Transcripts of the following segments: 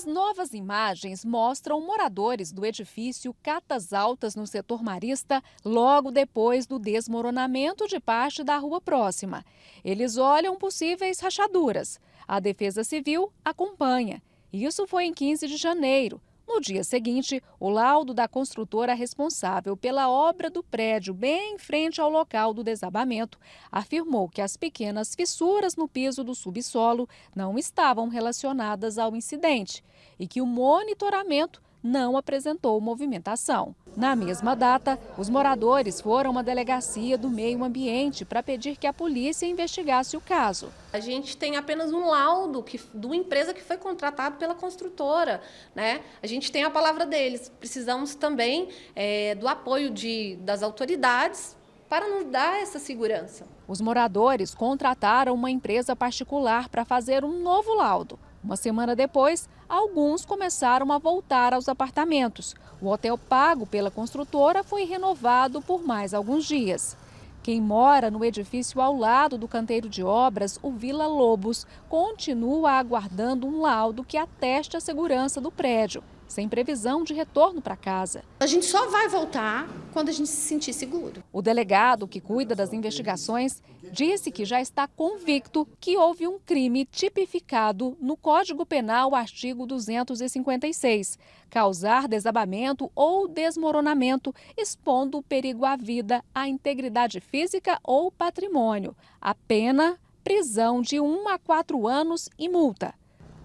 As novas imagens mostram moradores do edifício Catas Altas no setor marista logo depois do desmoronamento de parte da rua próxima. Eles olham possíveis rachaduras. A Defesa Civil acompanha. Isso foi em 15 de janeiro. No dia seguinte, o laudo da construtora responsável pela obra do prédio, bem em frente ao local do desabamento, afirmou que as pequenas fissuras no piso do subsolo não estavam relacionadas ao incidente e que o monitoramento não apresentou movimentação. Na mesma data, os moradores foram à delegacia do meio ambiente para pedir que a polícia investigasse o caso. A gente tem apenas um laudo que, de uma empresa que foi contratada pela construtora. Né? A gente tem a palavra deles. Precisamos também é, do apoio de, das autoridades para nos dar essa segurança. Os moradores contrataram uma empresa particular para fazer um novo laudo. Uma semana depois, alguns começaram a voltar aos apartamentos. O hotel pago pela construtora foi renovado por mais alguns dias. Quem mora no edifício ao lado do canteiro de obras, o Vila Lobos, continua aguardando um laudo que ateste a segurança do prédio sem previsão de retorno para casa. A gente só vai voltar quando a gente se sentir seguro. O delegado que cuida das investigações disse que já está convicto que houve um crime tipificado no Código Penal, artigo 256, causar desabamento ou desmoronamento, expondo o perigo à vida, à integridade física ou patrimônio. A pena prisão de 1 a 4 anos e multa.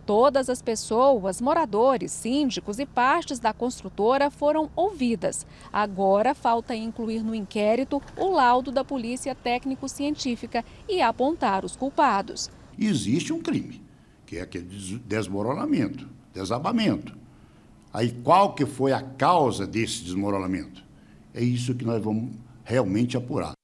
Todas as pessoas, moradores, síndicos e partes da construtora foram ouvidas. Agora falta incluir no inquérito o laudo da Polícia Técnico-Científica e apontar os culpados. Existe um crime, que é aquele desmoronamento, desabamento. Aí qual que foi a causa desse desmoronamento? É isso que nós vamos realmente apurar.